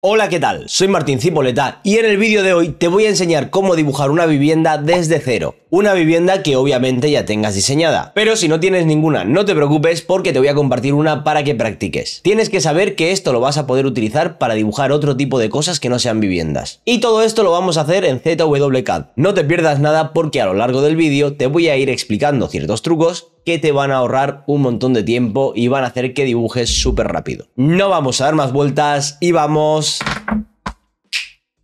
Hola, ¿qué tal? Soy Martín Cipoleta y en el vídeo de hoy te voy a enseñar cómo dibujar una vivienda desde cero. Una vivienda que obviamente ya tengas diseñada. Pero si no tienes ninguna, no te preocupes porque te voy a compartir una para que practiques. Tienes que saber que esto lo vas a poder utilizar para dibujar otro tipo de cosas que no sean viviendas. Y todo esto lo vamos a hacer en ZWCAD. No te pierdas nada porque a lo largo del vídeo te voy a ir explicando ciertos trucos que te van a ahorrar un montón de tiempo y van a hacer que dibujes súper rápido. No vamos a dar más vueltas y vamos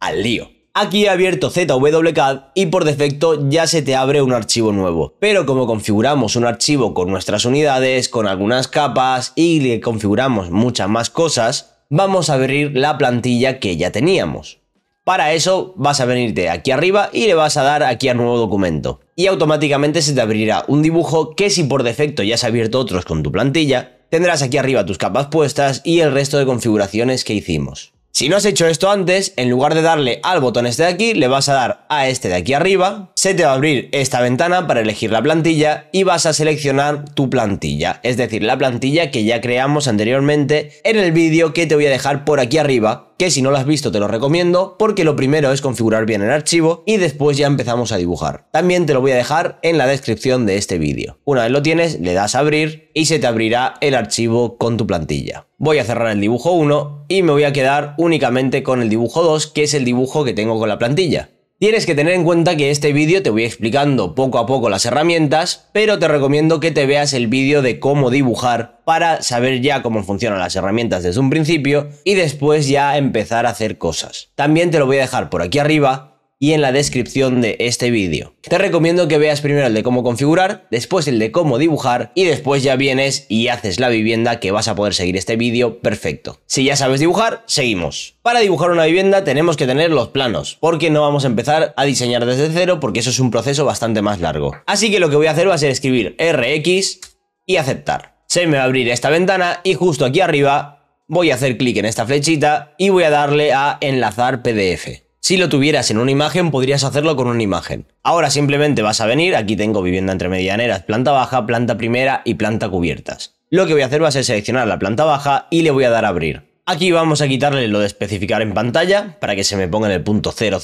al lío. Aquí he abierto ZWCAD y por defecto ya se te abre un archivo nuevo. Pero como configuramos un archivo con nuestras unidades, con algunas capas y le configuramos muchas más cosas, vamos a abrir la plantilla que ya teníamos. Para eso vas a venirte aquí arriba y le vas a dar aquí a nuevo documento y automáticamente se te abrirá un dibujo que si por defecto ya has abierto otros con tu plantilla, tendrás aquí arriba tus capas puestas y el resto de configuraciones que hicimos. Si no has hecho esto antes, en lugar de darle al botón este de aquí, le vas a dar a este de aquí arriba, se te va a abrir esta ventana para elegir la plantilla y vas a seleccionar tu plantilla, es decir, la plantilla que ya creamos anteriormente en el vídeo que te voy a dejar por aquí arriba que si no lo has visto te lo recomiendo porque lo primero es configurar bien el archivo y después ya empezamos a dibujar. También te lo voy a dejar en la descripción de este vídeo. Una vez lo tienes, le das a abrir y se te abrirá el archivo con tu plantilla. Voy a cerrar el dibujo 1 y me voy a quedar únicamente con el dibujo 2 que es el dibujo que tengo con la plantilla. Tienes que tener en cuenta que este vídeo te voy explicando poco a poco las herramientas, pero te recomiendo que te veas el vídeo de cómo dibujar para saber ya cómo funcionan las herramientas desde un principio y después ya empezar a hacer cosas. También te lo voy a dejar por aquí arriba y en la descripción de este vídeo. Te recomiendo que veas primero el de cómo configurar, después el de cómo dibujar y después ya vienes y haces la vivienda que vas a poder seguir este vídeo perfecto. Si ya sabes dibujar, seguimos. Para dibujar una vivienda tenemos que tener los planos, porque no vamos a empezar a diseñar desde cero porque eso es un proceso bastante más largo. Así que lo que voy a hacer va a ser escribir RX y aceptar. Se me va a abrir esta ventana y justo aquí arriba voy a hacer clic en esta flechita y voy a darle a enlazar PDF. Si lo tuvieras en una imagen, podrías hacerlo con una imagen. Ahora simplemente vas a venir, aquí tengo vivienda entre medianeras, planta baja, planta primera y planta cubiertas. Lo que voy a hacer va a ser seleccionar la planta baja y le voy a dar a abrir. Aquí vamos a quitarle lo de especificar en pantalla para que se me ponga en el punto 000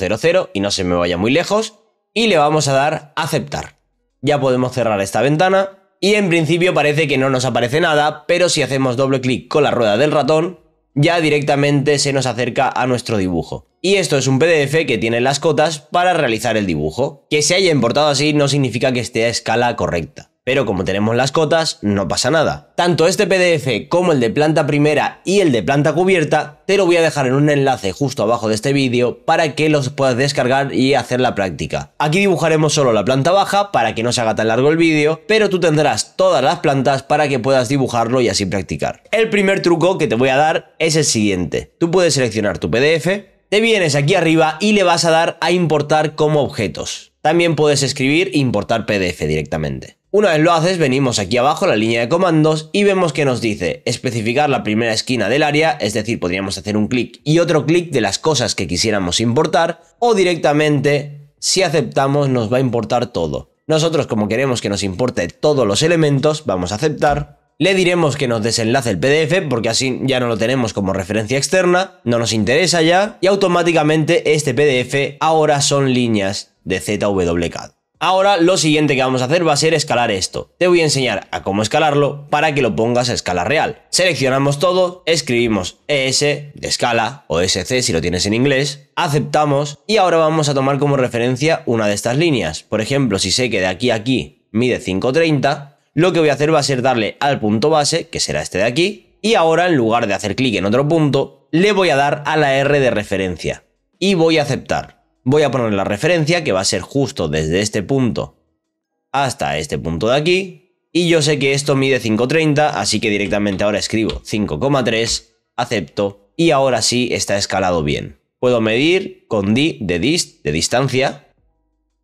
y no se me vaya muy lejos. Y le vamos a dar a aceptar. Ya podemos cerrar esta ventana. Y en principio parece que no nos aparece nada, pero si hacemos doble clic con la rueda del ratón, ya directamente se nos acerca a nuestro dibujo. Y esto es un PDF que tiene las cotas para realizar el dibujo. Que se haya importado así no significa que esté a escala correcta. Pero como tenemos las cotas, no pasa nada. Tanto este PDF como el de planta primera y el de planta cubierta, te lo voy a dejar en un enlace justo abajo de este vídeo para que los puedas descargar y hacer la práctica. Aquí dibujaremos solo la planta baja para que no se haga tan largo el vídeo, pero tú tendrás todas las plantas para que puedas dibujarlo y así practicar. El primer truco que te voy a dar es el siguiente. Tú puedes seleccionar tu PDF, te vienes aquí arriba y le vas a dar a importar como objetos. También puedes escribir importar PDF directamente. Una vez lo haces, venimos aquí abajo a la línea de comandos y vemos que nos dice especificar la primera esquina del área, es decir, podríamos hacer un clic y otro clic de las cosas que quisiéramos importar, o directamente, si aceptamos, nos va a importar todo. Nosotros, como queremos que nos importe todos los elementos, vamos a aceptar. Le diremos que nos desenlace el PDF porque así ya no lo tenemos como referencia externa, no nos interesa ya, y automáticamente este PDF ahora son líneas de ZWCAD. Ahora lo siguiente que vamos a hacer va a ser escalar esto. Te voy a enseñar a cómo escalarlo para que lo pongas a escala real. Seleccionamos todo, escribimos ES de escala o e SC si lo tienes en inglés, aceptamos y ahora vamos a tomar como referencia una de estas líneas. Por ejemplo, si sé que de aquí a aquí mide 530, lo que voy a hacer va a ser darle al punto base, que será este de aquí, y ahora en lugar de hacer clic en otro punto, le voy a dar a la R de referencia y voy a aceptar. Voy a poner la referencia que va a ser justo desde este punto hasta este punto de aquí. Y yo sé que esto mide 5,30, así que directamente ahora escribo 5,3, acepto, y ahora sí está escalado bien. Puedo medir con D de de distancia,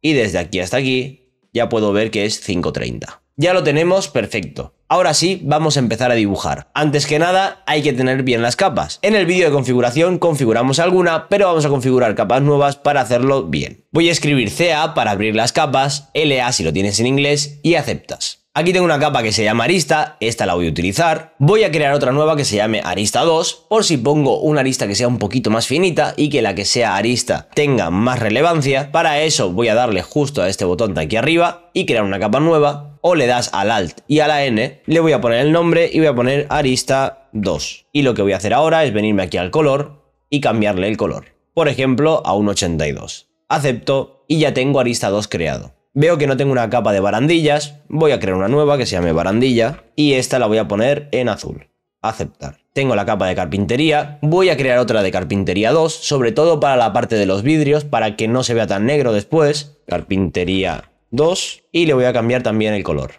y desde aquí hasta aquí ya puedo ver que es 5,30. Ya lo tenemos perfecto. Ahora sí, vamos a empezar a dibujar. Antes que nada, hay que tener bien las capas. En el vídeo de configuración configuramos alguna, pero vamos a configurar capas nuevas para hacerlo bien. Voy a escribir CA para abrir las capas, LA si lo tienes en inglés y aceptas. Aquí tengo una capa que se llama arista, esta la voy a utilizar. Voy a crear otra nueva que se llame arista 2, por si pongo una arista que sea un poquito más finita y que la que sea arista tenga más relevancia. Para eso voy a darle justo a este botón de aquí arriba y crear una capa nueva. O le das al Alt y a la N, le voy a poner el nombre y voy a poner arista 2. Y lo que voy a hacer ahora es venirme aquí al color y cambiarle el color. Por ejemplo, a un 82. Acepto y ya tengo arista 2 creado. Veo que no tengo una capa de barandillas, voy a crear una nueva que se llame barandilla y esta la voy a poner en azul. Aceptar. Tengo la capa de carpintería, voy a crear otra de carpintería 2, sobre todo para la parte de los vidrios, para que no se vea tan negro después. Carpintería 2 y le voy a cambiar también el color.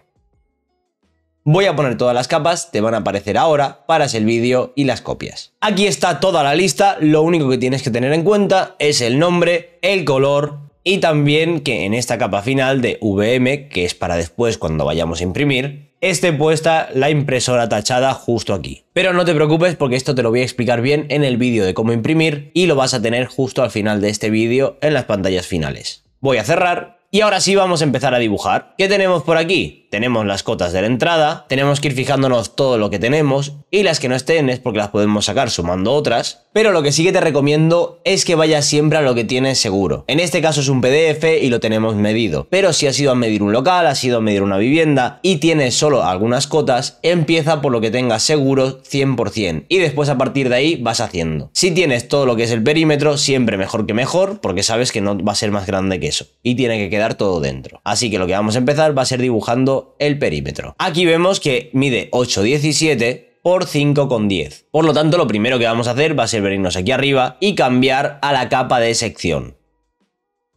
Voy a poner todas las capas, te van a aparecer ahora, paras el vídeo y las copias. Aquí está toda la lista, lo único que tienes que tener en cuenta es el nombre, el color, y también que en esta capa final de VM, que es para después cuando vayamos a imprimir, esté puesta la impresora tachada justo aquí. Pero no te preocupes porque esto te lo voy a explicar bien en el vídeo de cómo imprimir y lo vas a tener justo al final de este vídeo en las pantallas finales. Voy a cerrar y ahora sí vamos a empezar a dibujar. ¿Qué tenemos por aquí? Tenemos las cotas de la entrada, tenemos que ir fijándonos todo lo que tenemos y las que no estén es porque las podemos sacar sumando otras, pero lo que sí que te recomiendo es que vayas siempre a lo que tienes seguro. En este caso es un PDF y lo tenemos medido, pero si has ido a medir un local, has ido a medir una vivienda y tienes solo algunas cotas, empieza por lo que tengas seguro 100% y después a partir de ahí vas haciendo. Si tienes todo lo que es el perímetro, siempre mejor que mejor porque sabes que no va a ser más grande que eso y tiene que quedar quedar todo dentro. Así que lo que vamos a empezar va a ser dibujando el perímetro. Aquí vemos que mide 8,17 por 5,10. Por lo tanto, lo primero que vamos a hacer va a ser venirnos aquí arriba y cambiar a la capa de sección.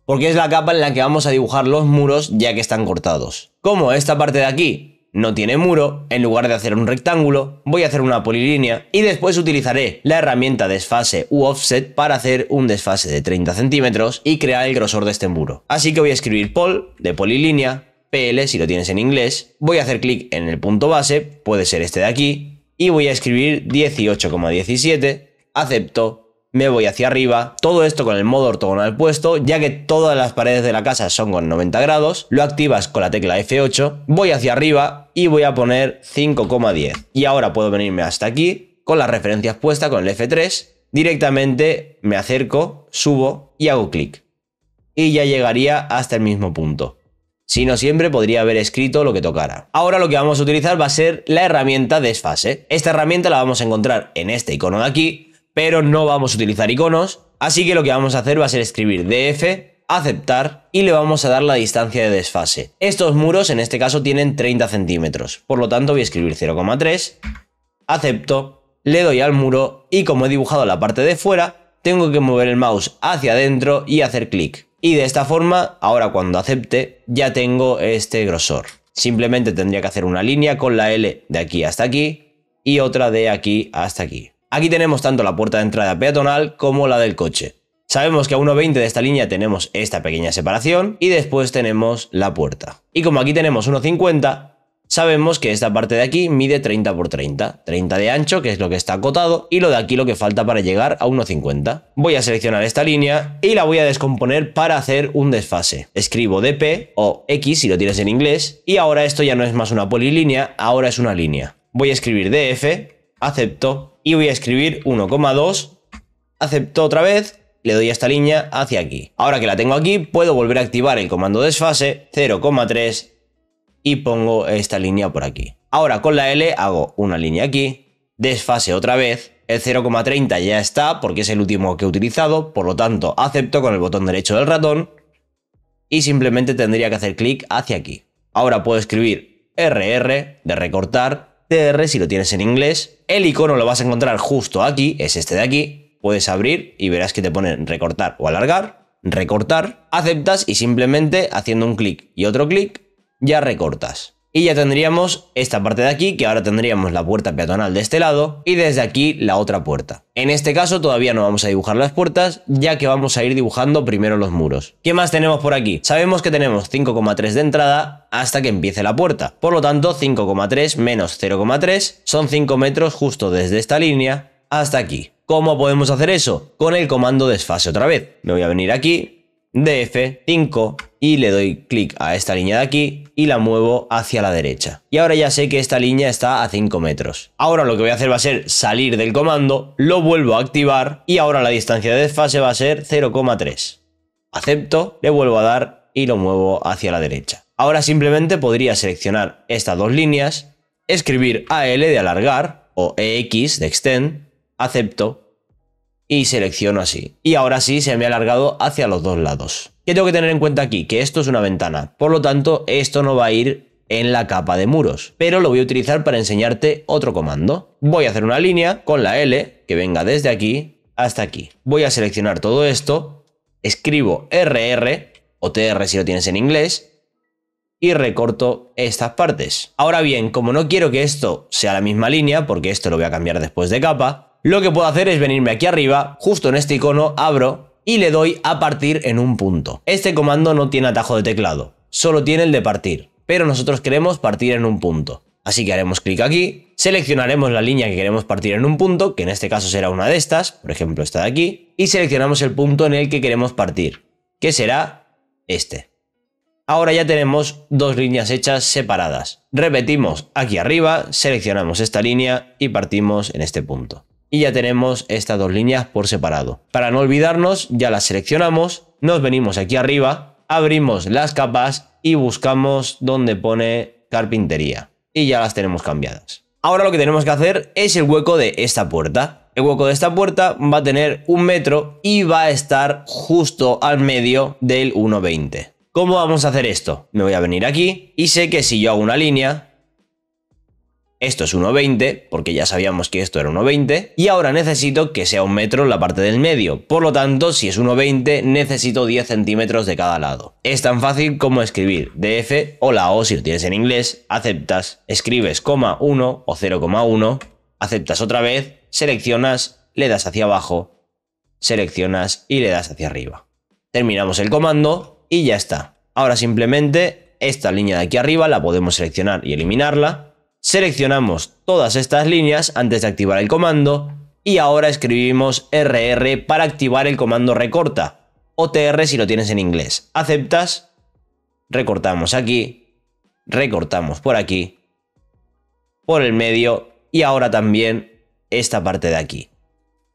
Porque es la capa en la que vamos a dibujar los muros ya que están cortados. Como esta parte de aquí no tiene muro, en lugar de hacer un rectángulo, voy a hacer una polilínea y después utilizaré la herramienta desfase u offset para hacer un desfase de 30 centímetros y crear el grosor de este muro. Así que voy a escribir pol de polilínea, PL si lo tienes en inglés, voy a hacer clic en el punto base, puede ser este de aquí, y voy a escribir 18,17, acepto me voy hacia arriba, todo esto con el modo ortogonal puesto, ya que todas las paredes de la casa son con 90 grados, lo activas con la tecla F8, voy hacia arriba y voy a poner 5,10. Y ahora puedo venirme hasta aquí, con las referencias puestas con el F3, directamente me acerco, subo y hago clic. Y ya llegaría hasta el mismo punto. Si no siempre podría haber escrito lo que tocara. Ahora lo que vamos a utilizar va a ser la herramienta desfase. Esta herramienta la vamos a encontrar en este icono de aquí, pero no vamos a utilizar iconos, así que lo que vamos a hacer va a ser escribir df aceptar y le vamos a dar la distancia de desfase. Estos muros en este caso tienen 30 centímetros, por lo tanto voy a escribir 0,3, acepto, le doy al muro y como he dibujado la parte de fuera, tengo que mover el mouse hacia adentro y hacer clic. Y de esta forma, ahora cuando acepte, ya tengo este grosor. Simplemente tendría que hacer una línea con la L de aquí hasta aquí y otra de aquí hasta aquí. Aquí tenemos tanto la puerta de entrada peatonal como la del coche. Sabemos que a 1.20 de esta línea tenemos esta pequeña separación y después tenemos la puerta. Y como aquí tenemos 1.50, sabemos que esta parte de aquí mide 30 por 30. 30 de ancho, que es lo que está acotado, y lo de aquí lo que falta para llegar a 1.50. Voy a seleccionar esta línea y la voy a descomponer para hacer un desfase. Escribo DP o X si lo tienes en inglés, y ahora esto ya no es más una polilínea, ahora es una línea. Voy a escribir DF, acepto, y voy a escribir 1,2, acepto otra vez, le doy a esta línea hacia aquí. Ahora que la tengo aquí, puedo volver a activar el comando desfase 0,3 y pongo esta línea por aquí. Ahora con la L hago una línea aquí, desfase otra vez, el 0,30 ya está porque es el último que he utilizado, por lo tanto acepto con el botón derecho del ratón y simplemente tendría que hacer clic hacia aquí. Ahora puedo escribir RR de recortar si lo tienes en inglés. El icono lo vas a encontrar justo aquí, es este de aquí. Puedes abrir y verás que te ponen recortar o alargar, recortar, aceptas y simplemente haciendo un clic y otro clic ya recortas. Y ya tendríamos esta parte de aquí, que ahora tendríamos la puerta peatonal de este lado, y desde aquí la otra puerta. En este caso todavía no vamos a dibujar las puertas, ya que vamos a ir dibujando primero los muros. ¿Qué más tenemos por aquí? Sabemos que tenemos 5,3 de entrada hasta que empiece la puerta. Por lo tanto, 5,3 menos 0,3 son 5 metros justo desde esta línea hasta aquí. ¿Cómo podemos hacer eso? Con el comando desfase otra vez. Me voy a venir aquí, DF5 y le doy clic a esta línea de aquí y la muevo hacia la derecha. Y ahora ya sé que esta línea está a 5 metros. Ahora lo que voy a hacer va a ser salir del comando, lo vuelvo a activar y ahora la distancia de desfase va a ser 0,3. Acepto, le vuelvo a dar y lo muevo hacia la derecha. Ahora simplemente podría seleccionar estas dos líneas, escribir AL de alargar o EX de extend, acepto y selecciono así. Y ahora sí se me ha alargado hacia los dos lados. ¿Qué tengo que tener en cuenta aquí? Que esto es una ventana. Por lo tanto, esto no va a ir en la capa de muros, pero lo voy a utilizar para enseñarte otro comando. Voy a hacer una línea con la L que venga desde aquí hasta aquí. Voy a seleccionar todo esto, escribo RR o TR si lo tienes en inglés, y recorto estas partes. Ahora bien, como no quiero que esto sea la misma línea, porque esto lo voy a cambiar después de capa, lo que puedo hacer es venirme aquí arriba, justo en este icono, abro y le doy a partir en un punto. Este comando no tiene atajo de teclado, solo tiene el de partir, pero nosotros queremos partir en un punto. Así que haremos clic aquí, seleccionaremos la línea que queremos partir en un punto, que en este caso será una de estas, por ejemplo esta de aquí, y seleccionamos el punto en el que queremos partir, que será este. Ahora ya tenemos dos líneas hechas separadas. Repetimos aquí arriba, seleccionamos esta línea y partimos en este punto y ya tenemos estas dos líneas por separado. Para no olvidarnos, ya las seleccionamos, nos venimos aquí arriba, abrimos las capas y buscamos donde pone carpintería. Y ya las tenemos cambiadas. Ahora lo que tenemos que hacer es el hueco de esta puerta. El hueco de esta puerta va a tener un metro y va a estar justo al medio del 1,20. ¿Cómo vamos a hacer esto? Me voy a venir aquí y sé que si yo hago una línea, esto es 1,20, porque ya sabíamos que esto era 1,20, y ahora necesito que sea un metro la parte del medio. Por lo tanto, si es 1,20, necesito 10 centímetros de cada lado. Es tan fácil como escribir df o la o si lo tienes en inglés, aceptas, escribes 1 o 0,1, aceptas otra vez, seleccionas, le das hacia abajo, seleccionas y le das hacia arriba. Terminamos el comando y ya está. Ahora simplemente esta línea de aquí arriba la podemos seleccionar y eliminarla Seleccionamos todas estas líneas antes de activar el comando y ahora escribimos RR para activar el comando recorta o TR si lo tienes en inglés. Aceptas, recortamos aquí, recortamos por aquí, por el medio y ahora también esta parte de aquí.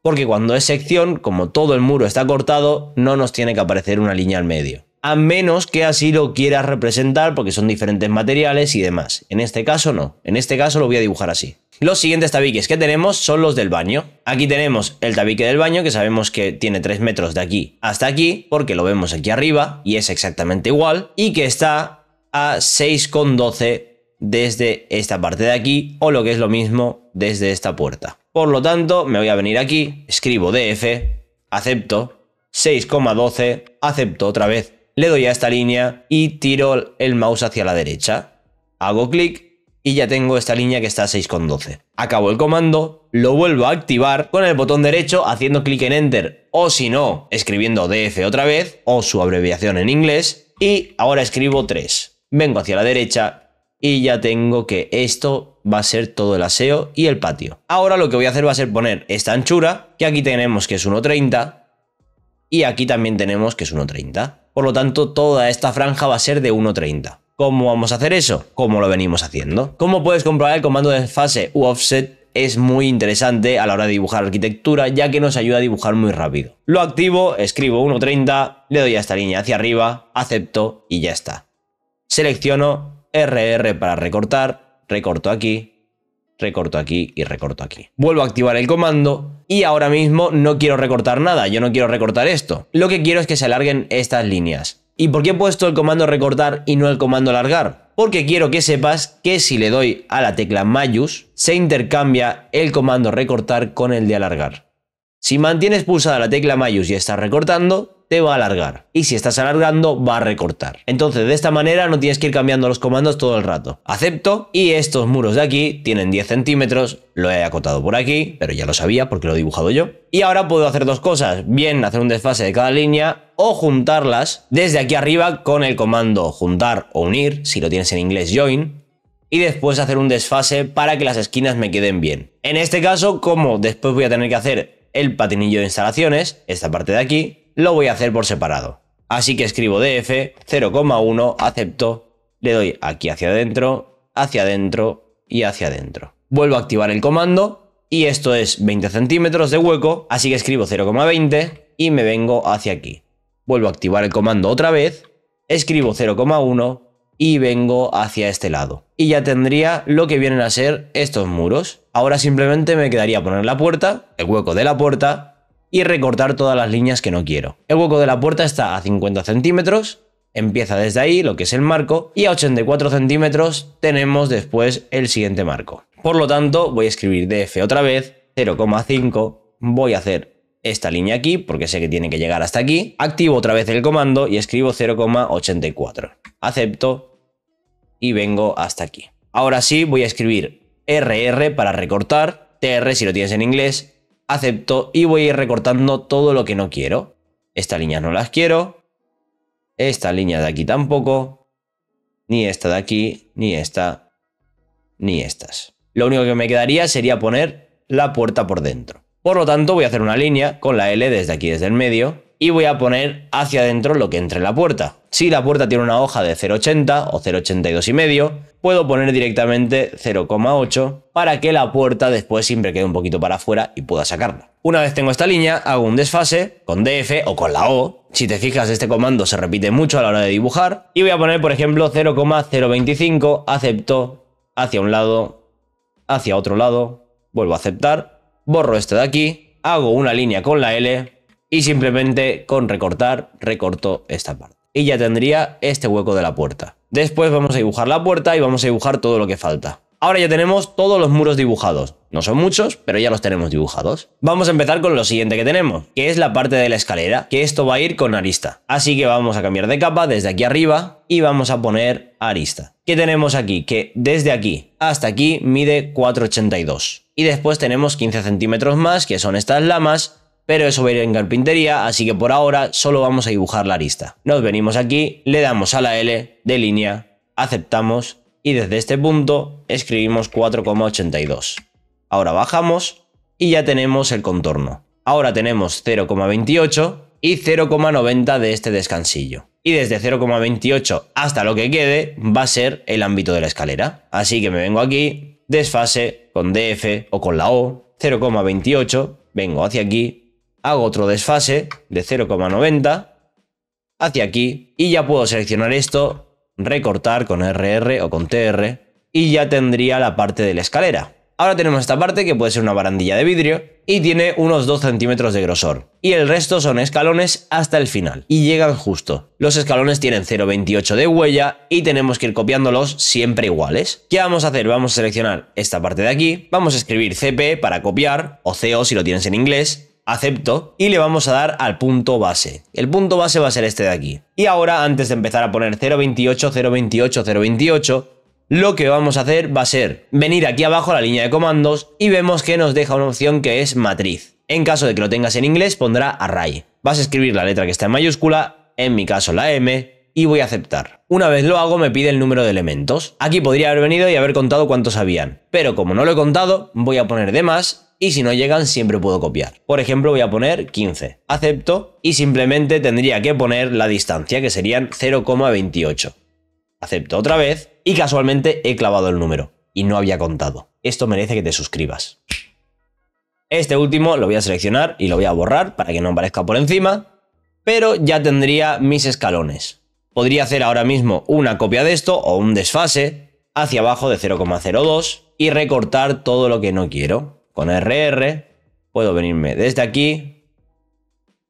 Porque cuando es sección, como todo el muro está cortado, no nos tiene que aparecer una línea al medio a menos que así lo quieras representar porque son diferentes materiales y demás. En este caso no, en este caso lo voy a dibujar así. Los siguientes tabiques que tenemos son los del baño. Aquí tenemos el tabique del baño que sabemos que tiene 3 metros de aquí hasta aquí porque lo vemos aquí arriba y es exactamente igual y que está a 6,12 desde esta parte de aquí o lo que es lo mismo desde esta puerta. Por lo tanto me voy a venir aquí, escribo DF, acepto, 6,12, acepto otra vez le doy a esta línea y tiro el mouse hacia la derecha. Hago clic y ya tengo esta línea que está a 6,12. Acabo el comando, lo vuelvo a activar con el botón derecho haciendo clic en Enter o si no, escribiendo DF otra vez o su abreviación en inglés y ahora escribo 3. Vengo hacia la derecha y ya tengo que esto va a ser todo el aseo y el patio. Ahora lo que voy a hacer va a ser poner esta anchura, que aquí tenemos que es 1.30 y aquí también tenemos que es 1.30. Por lo tanto, toda esta franja va a ser de 1.30. ¿Cómo vamos a hacer eso? ¿Cómo lo venimos haciendo? Como puedes comprobar, el comando de fase u offset es muy interesante a la hora de dibujar arquitectura, ya que nos ayuda a dibujar muy rápido. Lo activo, escribo 1.30, le doy a esta línea hacia arriba, acepto y ya está. Selecciono RR para recortar, recorto aquí, recorto aquí y recorto aquí. Vuelvo a activar el comando y ahora mismo no quiero recortar nada, yo no quiero recortar esto. Lo que quiero es que se alarguen estas líneas. ¿Y por qué he puesto el comando recortar y no el comando alargar? Porque quiero que sepas que si le doy a la tecla mayús, se intercambia el comando recortar con el de alargar. Si mantienes pulsada la tecla mayús y estás recortando, te va a alargar. Y si estás alargando, va a recortar. Entonces, de esta manera no tienes que ir cambiando los comandos todo el rato. Acepto y estos muros de aquí tienen 10 centímetros, lo he acotado por aquí, pero ya lo sabía porque lo he dibujado yo. Y ahora puedo hacer dos cosas, bien hacer un desfase de cada línea o juntarlas desde aquí arriba con el comando juntar o unir, si lo tienes en inglés join, y después hacer un desfase para que las esquinas me queden bien. En este caso, como después voy a tener que hacer el patinillo de instalaciones, esta parte de aquí, lo voy a hacer por separado. Así que escribo df 0,1, acepto, le doy aquí hacia adentro, hacia adentro y hacia adentro. Vuelvo a activar el comando y esto es 20 centímetros de hueco, así que escribo 0,20 y me vengo hacia aquí. Vuelvo a activar el comando otra vez, escribo 0,1 y vengo hacia este lado. Y ya tendría lo que vienen a ser estos muros. Ahora simplemente me quedaría poner la puerta, el hueco de la puerta y recortar todas las líneas que no quiero. El hueco de la puerta está a 50 centímetros, empieza desde ahí lo que es el marco y a 84 centímetros tenemos después el siguiente marco. Por lo tanto voy a escribir DF otra vez, 0,5, voy a hacer esta línea aquí porque sé que tiene que llegar hasta aquí, activo otra vez el comando y escribo 0,84, acepto y vengo hasta aquí. Ahora sí voy a escribir RR para recortar, TR si lo tienes en inglés, acepto y voy a ir recortando todo lo que no quiero. esta línea no las quiero, esta línea de aquí tampoco, ni esta de aquí, ni esta, ni estas. Lo único que me quedaría sería poner la puerta por dentro. Por lo tanto, voy a hacer una línea con la L desde aquí, desde el medio, y voy a poner hacia adentro lo que entre en la puerta. Si la puerta tiene una hoja de 0,80 o 0,82 y medio, puedo poner directamente 0,8 para que la puerta después siempre quede un poquito para afuera y pueda sacarla. Una vez tengo esta línea, hago un desfase con DF o con la O. Si te fijas, este comando se repite mucho a la hora de dibujar. Y voy a poner, por ejemplo, 0,025, acepto, hacia un lado, hacia otro lado, vuelvo a aceptar, borro este de aquí, hago una línea con la L, y simplemente con recortar recorto esta parte. Y ya tendría este hueco de la puerta. Después vamos a dibujar la puerta y vamos a dibujar todo lo que falta. Ahora ya tenemos todos los muros dibujados. No son muchos, pero ya los tenemos dibujados. Vamos a empezar con lo siguiente que tenemos, que es la parte de la escalera, que esto va a ir con arista. Así que vamos a cambiar de capa desde aquí arriba y vamos a poner arista. ¿Qué tenemos aquí? Que desde aquí hasta aquí mide 4,82. Y después tenemos 15 centímetros más, que son estas lamas, pero eso va a ir en carpintería, así que por ahora solo vamos a dibujar la arista. Nos venimos aquí, le damos a la L de línea, aceptamos y desde este punto escribimos 4,82. Ahora bajamos y ya tenemos el contorno. Ahora tenemos 0,28 y 0,90 de este descansillo. Y desde 0,28 hasta lo que quede va a ser el ámbito de la escalera. Así que me vengo aquí, desfase con DF o con la O, 0,28, vengo hacia aquí hago otro desfase de 0,90 hacia aquí y ya puedo seleccionar esto, recortar con RR o con TR y ya tendría la parte de la escalera. Ahora tenemos esta parte que puede ser una barandilla de vidrio y tiene unos 2 centímetros de grosor. Y el resto son escalones hasta el final y llegan justo. Los escalones tienen 0,28 de huella y tenemos que ir copiándolos siempre iguales. ¿Qué vamos a hacer? Vamos a seleccionar esta parte de aquí, vamos a escribir CP para copiar o CO si lo tienes en inglés acepto y le vamos a dar al punto base. El punto base va a ser este de aquí. Y ahora, antes de empezar a poner 0.28, 0.28, 0.28, lo que vamos a hacer va a ser venir aquí abajo a la línea de comandos y vemos que nos deja una opción que es matriz. En caso de que lo tengas en inglés, pondrá array. Vas a escribir la letra que está en mayúscula, en mi caso la M, y voy a aceptar. Una vez lo hago me pide el número de elementos. Aquí podría haber venido y haber contado cuántos habían, pero como no lo he contado, voy a poner de más y si no llegan siempre puedo copiar. Por ejemplo, voy a poner 15. Acepto y simplemente tendría que poner la distancia, que serían 0,28. Acepto otra vez y casualmente he clavado el número y no había contado. Esto merece que te suscribas. Este último lo voy a seleccionar y lo voy a borrar para que no aparezca por encima, pero ya tendría mis escalones podría hacer ahora mismo una copia de esto o un desfase hacia abajo de 0,02 y recortar todo lo que no quiero. Con RR puedo venirme desde aquí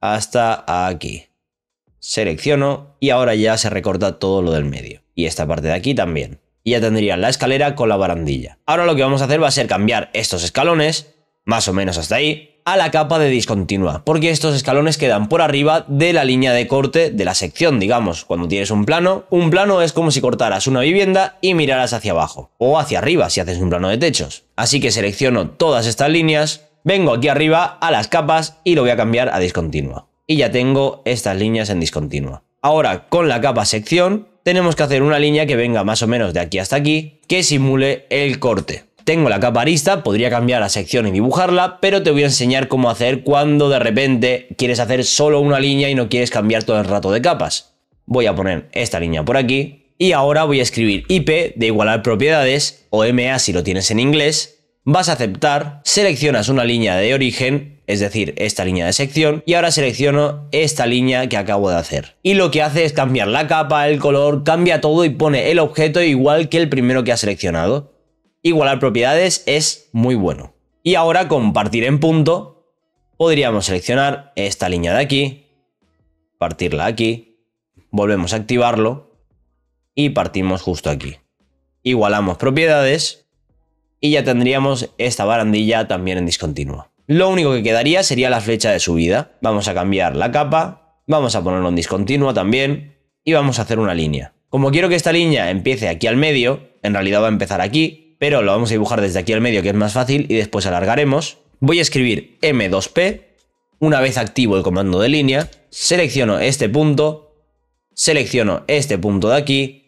hasta aquí. Selecciono y ahora ya se recorta todo lo del medio. Y esta parte de aquí también. Y ya tendría la escalera con la barandilla. Ahora lo que vamos a hacer va a ser cambiar estos escalones, más o menos hasta ahí, a la capa de discontinua, porque estos escalones quedan por arriba de la línea de corte de la sección, digamos. Cuando tienes un plano, un plano es como si cortaras una vivienda y miraras hacia abajo, o hacia arriba si haces un plano de techos. Así que selecciono todas estas líneas, vengo aquí arriba a las capas y lo voy a cambiar a discontinua. Y ya tengo estas líneas en discontinua. Ahora, con la capa sección, tenemos que hacer una línea que venga más o menos de aquí hasta aquí, que simule el corte. Tengo la capa arista, podría cambiar la sección y dibujarla, pero te voy a enseñar cómo hacer cuando de repente quieres hacer solo una línea y no quieres cambiar todo el rato de capas. Voy a poner esta línea por aquí y ahora voy a escribir IP de igualar propiedades o MA si lo tienes en inglés. Vas a aceptar, seleccionas una línea de origen, es decir, esta línea de sección, y ahora selecciono esta línea que acabo de hacer. Y lo que hace es cambiar la capa, el color, cambia todo y pone el objeto igual que el primero que ha seleccionado igualar propiedades es muy bueno. Y ahora con partir en punto, podríamos seleccionar esta línea de aquí, partirla aquí, volvemos a activarlo y partimos justo aquí. Igualamos propiedades y ya tendríamos esta barandilla también en discontinua. Lo único que quedaría sería la flecha de subida. Vamos a cambiar la capa, vamos a ponerlo en discontinua también y vamos a hacer una línea. Como quiero que esta línea empiece aquí al medio, en realidad va a empezar aquí, pero lo vamos a dibujar desde aquí al medio, que es más fácil, y después alargaremos. Voy a escribir M2P, una vez activo el comando de línea, selecciono este punto, selecciono este punto de aquí,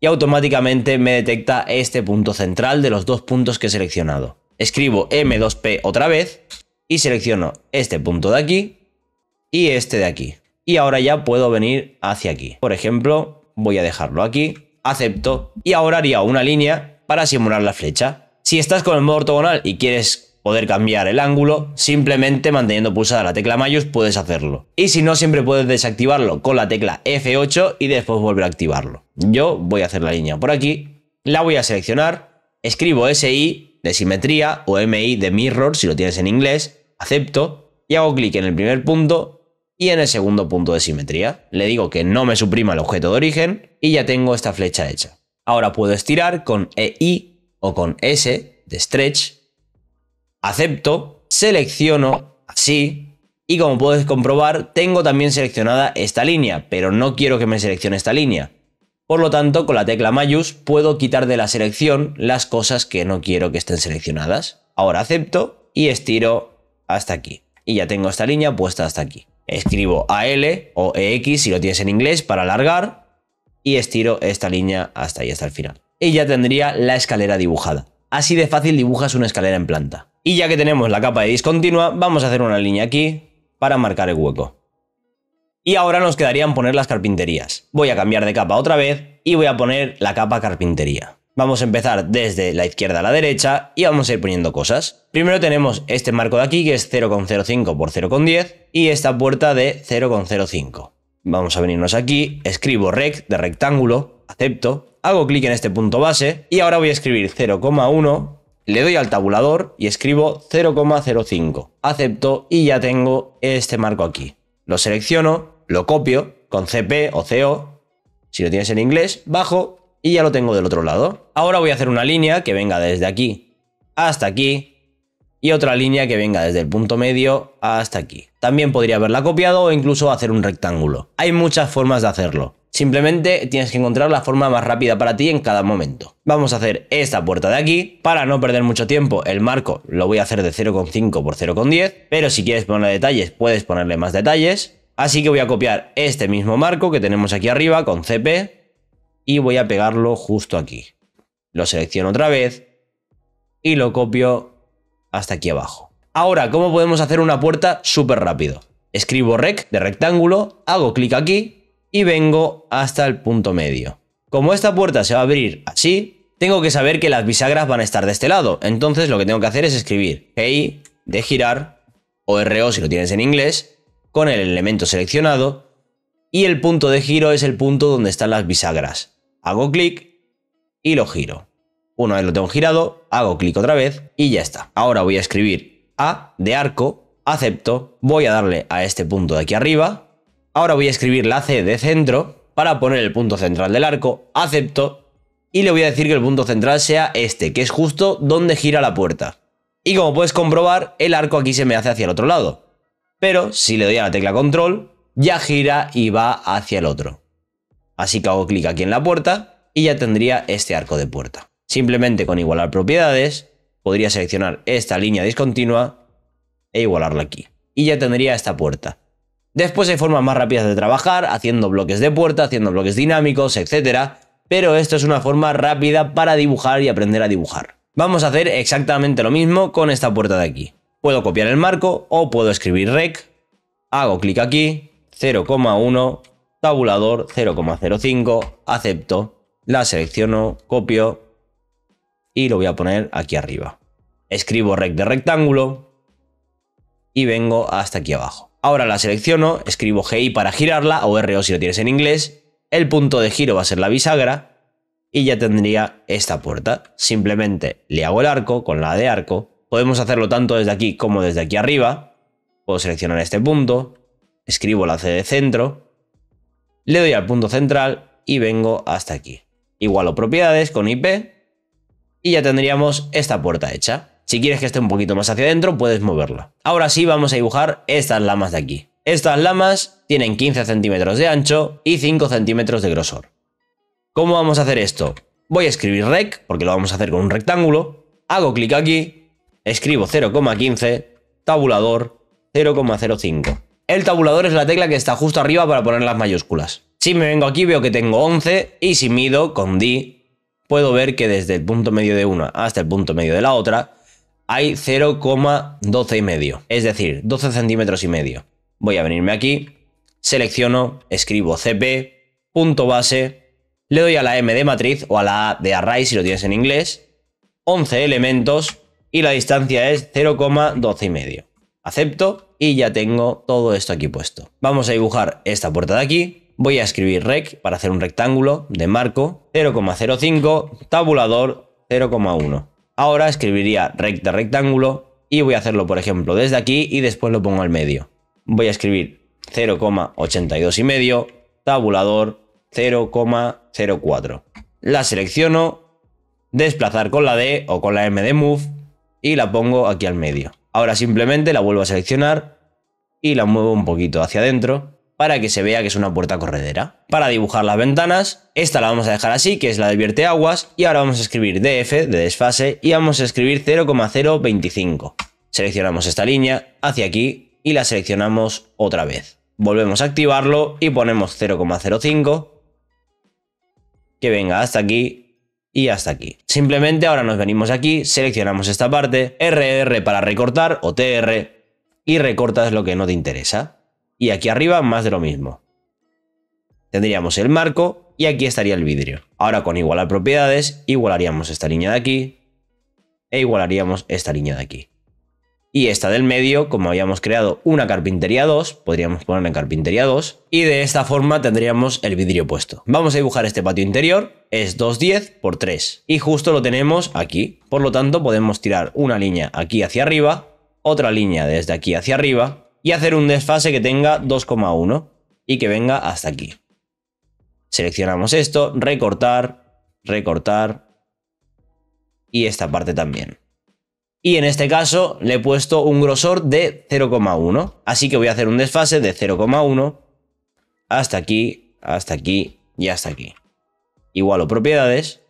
y automáticamente me detecta este punto central de los dos puntos que he seleccionado. Escribo M2P otra vez y selecciono este punto de aquí y este de aquí. Y ahora ya puedo venir hacia aquí. Por ejemplo, voy a dejarlo aquí, acepto y ahora haría una línea para simular la flecha. Si estás con el modo ortogonal y quieres poder cambiar el ángulo, simplemente manteniendo pulsada la tecla mayús puedes hacerlo. Y si no, siempre puedes desactivarlo con la tecla F8 y después volver a activarlo. Yo voy a hacer la línea por aquí, la voy a seleccionar, escribo SI de simetría o MI de mirror si lo tienes en inglés, acepto y hago clic en el primer punto y en el segundo punto de simetría. Le digo que no me suprima el objeto de origen y ya tengo esta flecha hecha. Ahora puedo estirar con EI o con S de stretch. Acepto, selecciono así y como puedes comprobar tengo también seleccionada esta línea, pero no quiero que me seleccione esta línea. Por lo tanto, con la tecla Mayus puedo quitar de la selección las cosas que no quiero que estén seleccionadas. Ahora acepto y estiro hasta aquí. Y ya tengo esta línea puesta hasta aquí. Escribo AL o EX si lo tienes en inglés para alargar y estiro esta línea hasta ahí, hasta el final. Y ya tendría la escalera dibujada. Así de fácil dibujas una escalera en planta. Y ya que tenemos la capa de discontinua, vamos a hacer una línea aquí para marcar el hueco. Y ahora nos quedarían poner las carpinterías. Voy a cambiar de capa otra vez y voy a poner la capa carpintería. Vamos a empezar desde la izquierda a la derecha y vamos a ir poniendo cosas. Primero tenemos este marco de aquí que es 0,05 por 0,10 y esta puerta de 0,05 vamos a venirnos aquí, escribo rect de rectángulo, acepto, hago clic en este punto base y ahora voy a escribir 0,1, le doy al tabulador y escribo 0,05, acepto y ya tengo este marco aquí. Lo selecciono, lo copio con CP o CO, si lo tienes en inglés, bajo y ya lo tengo del otro lado. Ahora voy a hacer una línea que venga desde aquí hasta aquí y otra línea que venga desde el punto medio hasta aquí. También podría haberla copiado o incluso hacer un rectángulo. Hay muchas formas de hacerlo. Simplemente tienes que encontrar la forma más rápida para ti en cada momento. Vamos a hacer esta puerta de aquí para no perder mucho tiempo. El marco lo voy a hacer de 0,5 por 0,10, pero si quieres ponerle detalles puedes ponerle más detalles. Así que voy a copiar este mismo marco que tenemos aquí arriba con CP y voy a pegarlo justo aquí. Lo selecciono otra vez y lo copio hasta aquí abajo. Ahora, ¿cómo podemos hacer una puerta súper rápido? Escribo rec de rectángulo, hago clic aquí y vengo hasta el punto medio. Como esta puerta se va a abrir así, tengo que saber que las bisagras van a estar de este lado. Entonces lo que tengo que hacer es escribir hey de girar o RO si lo tienes en inglés con el elemento seleccionado y el punto de giro es el punto donde están las bisagras. Hago clic y lo giro. Una vez lo tengo girado, hago clic otra vez y ya está. Ahora voy a escribir A de arco, acepto, voy a darle a este punto de aquí arriba. Ahora voy a escribir la C de centro para poner el punto central del arco, acepto, y le voy a decir que el punto central sea este, que es justo donde gira la puerta. Y como puedes comprobar, el arco aquí se me hace hacia el otro lado. Pero si le doy a la tecla control, ya gira y va hacia el otro. Así que hago clic aquí en la puerta y ya tendría este arco de puerta. Simplemente con igualar propiedades, podría seleccionar esta línea discontinua e igualarla aquí. Y ya tendría esta puerta. Después hay formas más rápidas de trabajar, haciendo bloques de puerta, haciendo bloques dinámicos, etc. Pero esto es una forma rápida para dibujar y aprender a dibujar. Vamos a hacer exactamente lo mismo con esta puerta de aquí. Puedo copiar el marco o puedo escribir rec. Hago clic aquí, 0,1, tabulador 0,05, acepto, la selecciono, copio y lo voy a poner aquí arriba. Escribo REC de rectángulo y vengo hasta aquí abajo. Ahora la selecciono, escribo GI para girarla o RO si lo tienes en inglés. El punto de giro va a ser la bisagra y ya tendría esta puerta. Simplemente le hago el arco con la de arco. Podemos hacerlo tanto desde aquí como desde aquí arriba. Puedo seleccionar este punto, escribo la C de centro, le doy al punto central y vengo hasta aquí. Igualo propiedades con IP y ya tendríamos esta puerta hecha. Si quieres que esté un poquito más hacia adentro, puedes moverla. Ahora sí vamos a dibujar estas lamas de aquí. Estas lamas tienen 15 centímetros de ancho y 5 centímetros de grosor. ¿Cómo vamos a hacer esto? Voy a escribir rec, porque lo vamos a hacer con un rectángulo. Hago clic aquí, escribo 0,15, tabulador 0,05. El tabulador es la tecla que está justo arriba para poner las mayúsculas. Si me vengo aquí veo que tengo 11 y si mido con D puedo ver que desde el punto medio de una hasta el punto medio de la otra hay 0,12 y medio, es decir, 12 centímetros y medio. Voy a venirme aquí, selecciono, escribo CP, punto base, le doy a la M de matriz o a la A de array si lo tienes en inglés, 11 elementos y la distancia es 0,12 y medio. Acepto y ya tengo todo esto aquí puesto. Vamos a dibujar esta puerta de aquí voy a escribir rec para hacer un rectángulo de marco 0,05, tabulador 0,1. Ahora escribiría rec de rectángulo y voy a hacerlo, por ejemplo, desde aquí y después lo pongo al medio. Voy a escribir 0,82 y medio, tabulador 0,04. La selecciono, desplazar con la D o con la M de Move y la pongo aquí al medio. Ahora simplemente la vuelvo a seleccionar y la muevo un poquito hacia adentro para que se vea que es una puerta corredera. Para dibujar las ventanas, esta la vamos a dejar así, que es la de vierteaguas, y ahora vamos a escribir DF, de desfase, y vamos a escribir 0,025. Seleccionamos esta línea hacia aquí y la seleccionamos otra vez. Volvemos a activarlo y ponemos 0,05, que venga hasta aquí y hasta aquí. Simplemente ahora nos venimos aquí, seleccionamos esta parte, RR para recortar o TR, y recortas lo que no te interesa. Y aquí arriba más de lo mismo. Tendríamos el marco y aquí estaría el vidrio. Ahora con igualar propiedades, igualaríamos esta línea de aquí e igualaríamos esta línea de aquí. Y esta del medio, como habíamos creado una carpintería 2, podríamos poner en carpintería 2. Y de esta forma tendríamos el vidrio puesto. Vamos a dibujar este patio interior. Es 210 por 3. Y justo lo tenemos aquí. Por lo tanto, podemos tirar una línea aquí hacia arriba, otra línea desde aquí hacia arriba y hacer un desfase que tenga 2,1 y que venga hasta aquí. Seleccionamos esto, recortar, recortar y esta parte también. Y en este caso le he puesto un grosor de 0,1, así que voy a hacer un desfase de 0,1 hasta aquí, hasta aquí y hasta aquí. Igualo propiedades,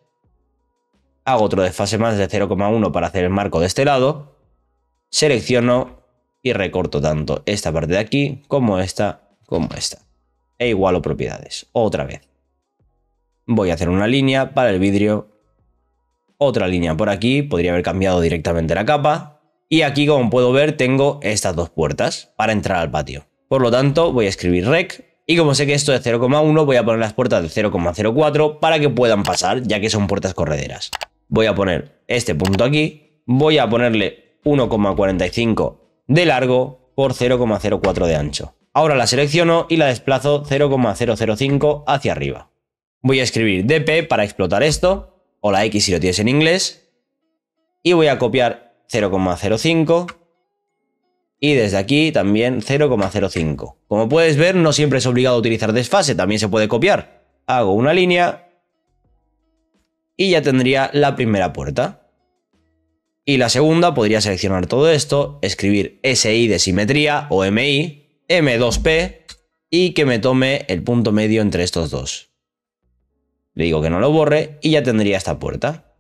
hago otro desfase más de 0,1 para hacer el marco de este lado, selecciono y recorto tanto esta parte de aquí como esta, como esta. E igualo propiedades, otra vez. Voy a hacer una línea para el vidrio, otra línea por aquí, podría haber cambiado directamente la capa. Y aquí como puedo ver tengo estas dos puertas para entrar al patio. Por lo tanto voy a escribir rec y como sé que esto es 0,1 voy a poner las puertas de 0,04 para que puedan pasar ya que son puertas correderas. Voy a poner este punto aquí, voy a ponerle 1,45 de largo por 0,04 de ancho. Ahora la selecciono y la desplazo 0,005 hacia arriba. Voy a escribir dp para explotar esto, o la x si lo tienes en inglés, y voy a copiar 0,05 y desde aquí también 0,05. Como puedes ver, no siempre es obligado a utilizar desfase, también se puede copiar. Hago una línea y ya tendría la primera puerta. Y la segunda podría seleccionar todo esto, escribir SI de simetría o MI, M2P y que me tome el punto medio entre estos dos. Le digo que no lo borre y ya tendría esta puerta.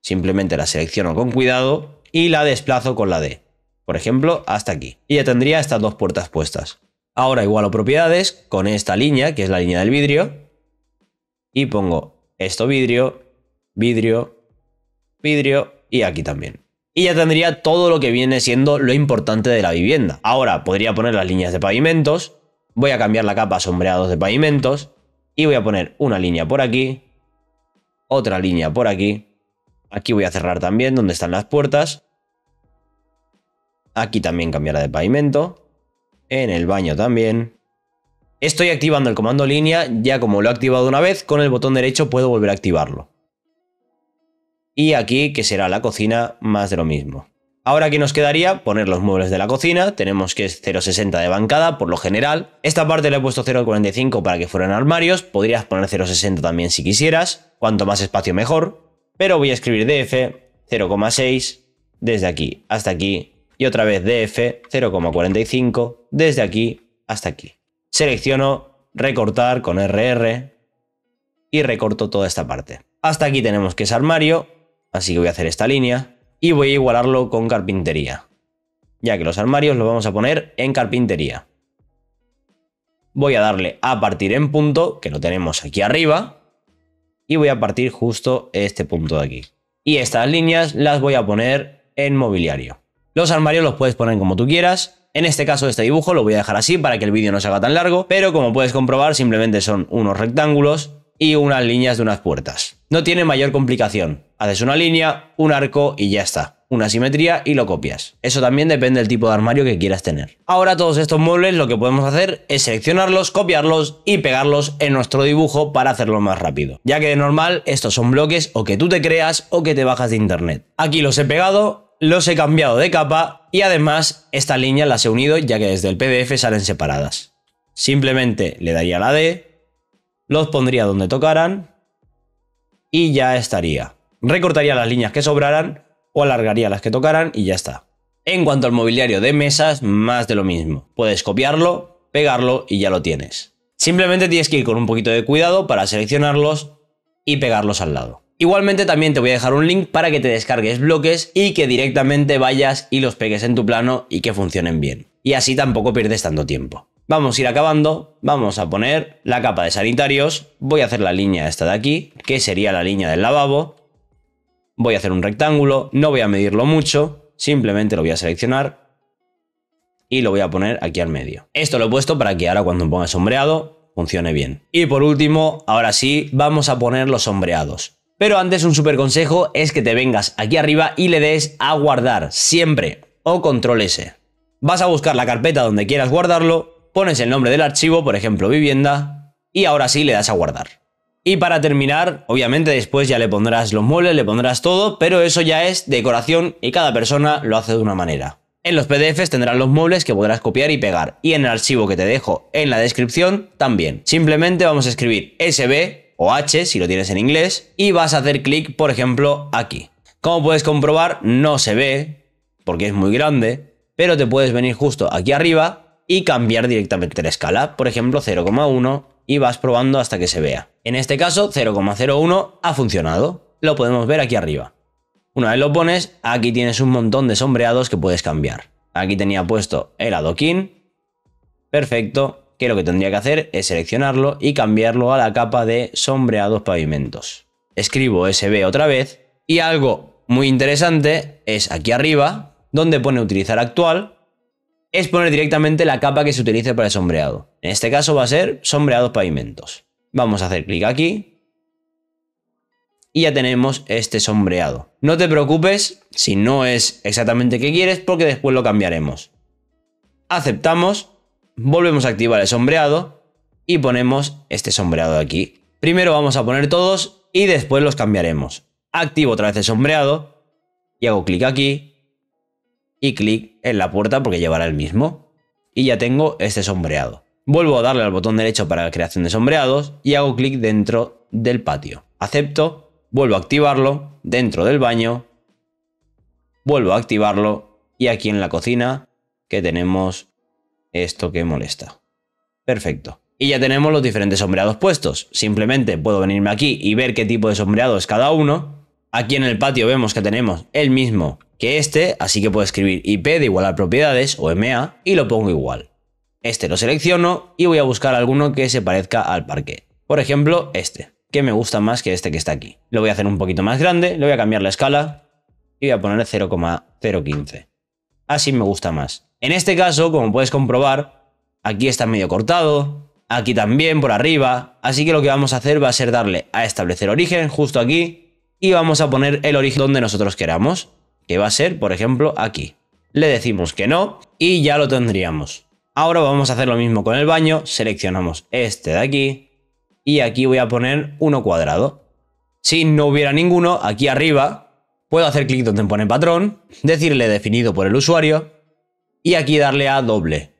Simplemente la selecciono con cuidado y la desplazo con la D. Por ejemplo, hasta aquí. Y ya tendría estas dos puertas puestas. Ahora igualo propiedades con esta línea, que es la línea del vidrio. Y pongo esto vidrio, vidrio, vidrio y aquí también. Y ya tendría todo lo que viene siendo lo importante de la vivienda. Ahora podría poner las líneas de pavimentos, voy a cambiar la capa a sombreados de pavimentos y voy a poner una línea por aquí, otra línea por aquí, aquí voy a cerrar también donde están las puertas, aquí también cambiará de pavimento, en el baño también. Estoy activando el comando línea, ya como lo he activado una vez, con el botón derecho puedo volver a activarlo y aquí que será la cocina más de lo mismo. Ahora que nos quedaría poner los muebles de la cocina, tenemos que es 0,60 de bancada por lo general, esta parte le he puesto 0,45 para que fueran armarios, podrías poner 0,60 también si quisieras, cuanto más espacio mejor, pero voy a escribir DF 0,6 desde aquí hasta aquí y otra vez DF 0,45 desde aquí hasta aquí. Selecciono recortar con RR y recorto toda esta parte. Hasta aquí tenemos que es armario Así que voy a hacer esta línea y voy a igualarlo con carpintería. Ya que los armarios los vamos a poner en carpintería. Voy a darle a partir en punto, que lo tenemos aquí arriba. Y voy a partir justo este punto de aquí. Y estas líneas las voy a poner en mobiliario. Los armarios los puedes poner como tú quieras. En este caso este dibujo lo voy a dejar así para que el vídeo no se haga tan largo, pero como puedes comprobar simplemente son unos rectángulos y unas líneas de unas puertas. No tiene mayor complicación. Haces una línea, un arco y ya está. Una simetría y lo copias. Eso también depende del tipo de armario que quieras tener. Ahora todos estos muebles lo que podemos hacer es seleccionarlos, copiarlos y pegarlos en nuestro dibujo para hacerlo más rápido. Ya que de normal estos son bloques o que tú te creas o que te bajas de internet. Aquí los he pegado los he cambiado de capa y además estas líneas las he unido ya que desde el PDF salen separadas. Simplemente le daría la D, los pondría donde tocaran y ya estaría. Recortaría las líneas que sobraran o alargaría las que tocaran y ya está. En cuanto al mobiliario de mesas, más de lo mismo. Puedes copiarlo, pegarlo y ya lo tienes. Simplemente tienes que ir con un poquito de cuidado para seleccionarlos y pegarlos al lado. Igualmente también te voy a dejar un link para que te descargues bloques y que directamente vayas y los pegues en tu plano y que funcionen bien. Y así tampoco pierdes tanto tiempo. Vamos a ir acabando, vamos a poner la capa de sanitarios, voy a hacer la línea esta de aquí, que sería la línea del lavabo, voy a hacer un rectángulo, no voy a medirlo mucho, simplemente lo voy a seleccionar y lo voy a poner aquí al medio. Esto lo he puesto para que ahora cuando ponga sombreado funcione bien. Y por último, ahora sí, vamos a poner los sombreados. Pero antes un super consejo es que te vengas aquí arriba y le des a guardar siempre o control S. Vas a buscar la carpeta donde quieras guardarlo pones el nombre del archivo, por ejemplo vivienda, y ahora sí le das a guardar. Y para terminar, obviamente después ya le pondrás los muebles, le pondrás todo, pero eso ya es decoración y cada persona lo hace de una manera. En los PDFs tendrás los muebles que podrás copiar y pegar, y en el archivo que te dejo en la descripción también. Simplemente vamos a escribir SB o H si lo tienes en inglés, y vas a hacer clic, por ejemplo, aquí. Como puedes comprobar, no se ve, porque es muy grande, pero te puedes venir justo aquí arriba y cambiar directamente la escala, por ejemplo 0,1 y vas probando hasta que se vea. En este caso 0,01 ha funcionado, lo podemos ver aquí arriba. Una vez lo pones, aquí tienes un montón de sombreados que puedes cambiar. Aquí tenía puesto el adoquín, perfecto, que lo que tendría que hacer es seleccionarlo y cambiarlo a la capa de sombreados pavimentos. Escribo SB otra vez y algo muy interesante es aquí arriba, donde pone utilizar actual, es poner directamente la capa que se utilice para el sombreado. En este caso va a ser sombreados pavimentos. Vamos a hacer clic aquí. Y ya tenemos este sombreado. No te preocupes si no es exactamente que quieres porque después lo cambiaremos. Aceptamos, volvemos a activar el sombreado y ponemos este sombreado de aquí. Primero vamos a poner todos y después los cambiaremos. Activo otra vez el sombreado y hago clic aquí y clic en la puerta porque llevará el mismo. Y ya tengo este sombreado. Vuelvo a darle al botón derecho para la creación de sombreados y hago clic dentro del patio. Acepto, vuelvo a activarlo dentro del baño, vuelvo a activarlo y aquí en la cocina que tenemos esto que molesta. Perfecto. Y ya tenemos los diferentes sombreados puestos. Simplemente puedo venirme aquí y ver qué tipo de sombreado es cada uno. Aquí en el patio vemos que tenemos el mismo este, así que puedo escribir IP de a propiedades o MA y lo pongo igual. Este lo selecciono y voy a buscar alguno que se parezca al parque Por ejemplo, este, que me gusta más que este que está aquí. Lo voy a hacer un poquito más grande, le voy a cambiar la escala y voy a poner 0,015. Así me gusta más. En este caso, como puedes comprobar, aquí está medio cortado, aquí también por arriba, así que lo que vamos a hacer va a ser darle a establecer origen justo aquí y vamos a poner el origen donde nosotros queramos que va a ser, por ejemplo, aquí. Le decimos que no y ya lo tendríamos. Ahora vamos a hacer lo mismo con el baño, seleccionamos este de aquí y aquí voy a poner uno cuadrado. Si no hubiera ninguno, aquí arriba puedo hacer clic donde pone patrón, decirle definido por el usuario y aquí darle a doble.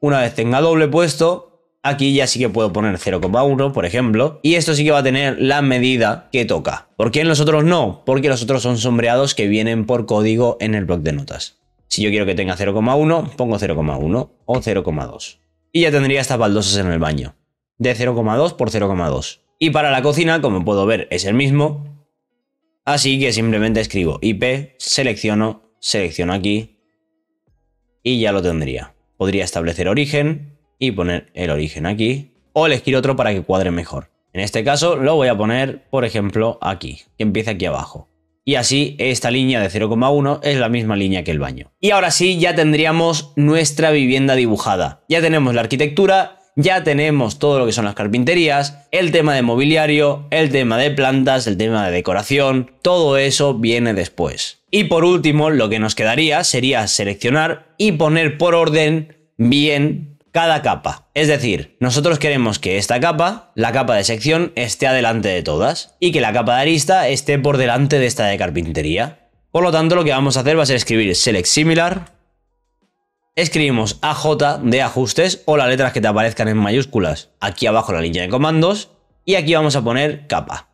Una vez tenga doble puesto, Aquí ya sí que puedo poner 0,1, por ejemplo, y esto sí que va a tener la medida que toca. ¿Por qué en los otros no? Porque los otros son sombreados que vienen por código en el bloc de notas. Si yo quiero que tenga 0,1, pongo 0,1 o 0,2. Y ya tendría estas baldosas en el baño, de 0,2 por 0,2. Y para la cocina, como puedo ver, es el mismo. Así que simplemente escribo IP, selecciono, selecciono aquí y ya lo tendría. Podría establecer origen y poner el origen aquí. O elegir otro para que cuadre mejor. En este caso lo voy a poner, por ejemplo, aquí, que empieza aquí abajo. Y así esta línea de 0,1 es la misma línea que el baño. Y ahora sí, ya tendríamos nuestra vivienda dibujada. Ya tenemos la arquitectura, ya tenemos todo lo que son las carpinterías, el tema de mobiliario, el tema de plantas, el tema de decoración, todo eso viene después. Y por último, lo que nos quedaría sería seleccionar y poner por orden bien cada capa. Es decir, nosotros queremos que esta capa, la capa de sección, esté adelante de todas y que la capa de arista esté por delante de esta de carpintería. Por lo tanto, lo que vamos a hacer va a ser escribir select similar, escribimos AJ de ajustes o las letras que te aparezcan en mayúsculas aquí abajo en la línea de comandos y aquí vamos a poner capa.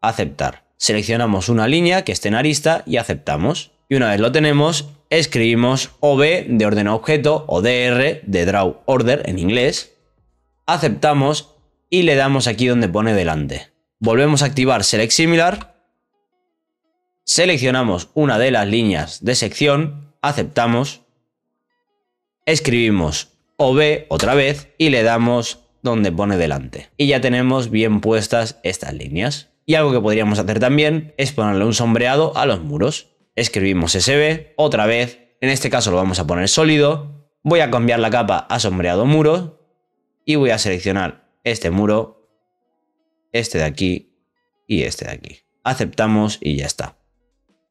Aceptar. Seleccionamos una línea que esté en arista y aceptamos. Y una vez lo tenemos, escribimos OB de orden objeto o DR de draw order en inglés, aceptamos y le damos aquí donde pone delante. Volvemos a activar Select Similar, seleccionamos una de las líneas de sección, aceptamos, escribimos OB otra vez y le damos donde pone delante. Y ya tenemos bien puestas estas líneas. Y algo que podríamos hacer también es ponerle un sombreado a los muros escribimos SB, otra vez, en este caso lo vamos a poner sólido, voy a cambiar la capa a sombreado muro y voy a seleccionar este muro, este de aquí y este de aquí. Aceptamos y ya está.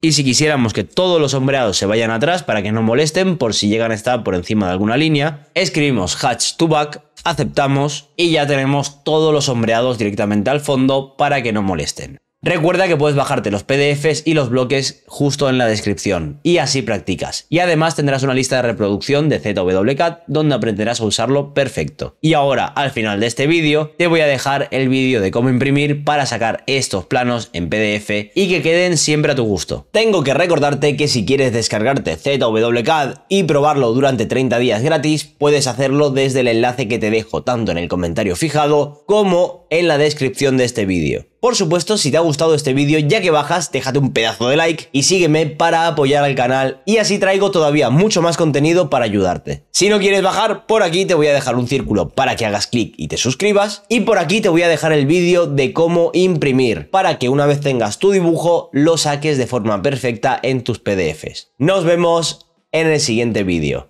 Y si quisiéramos que todos los sombreados se vayan atrás para que no molesten por si llegan a estar por encima de alguna línea, escribimos hatch to back, aceptamos y ya tenemos todos los sombreados directamente al fondo para que no molesten. Recuerda que puedes bajarte los PDFs y los bloques justo en la descripción, y así practicas. Y además tendrás una lista de reproducción de ZWCAD donde aprenderás a usarlo perfecto. Y ahora, al final de este vídeo, te voy a dejar el vídeo de cómo imprimir para sacar estos planos en PDF y que queden siempre a tu gusto. Tengo que recordarte que si quieres descargarte ZWCAD y probarlo durante 30 días gratis, puedes hacerlo desde el enlace que te dejo tanto en el comentario fijado como en la descripción de este vídeo. Por supuesto, si te ha gustado este vídeo, ya que bajas, déjate un pedazo de like y sígueme para apoyar al canal y así traigo todavía mucho más contenido para ayudarte. Si no quieres bajar, por aquí te voy a dejar un círculo para que hagas clic y te suscribas y por aquí te voy a dejar el vídeo de cómo imprimir para que una vez tengas tu dibujo lo saques de forma perfecta en tus PDFs. Nos vemos en el siguiente vídeo.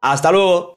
¡Hasta luego!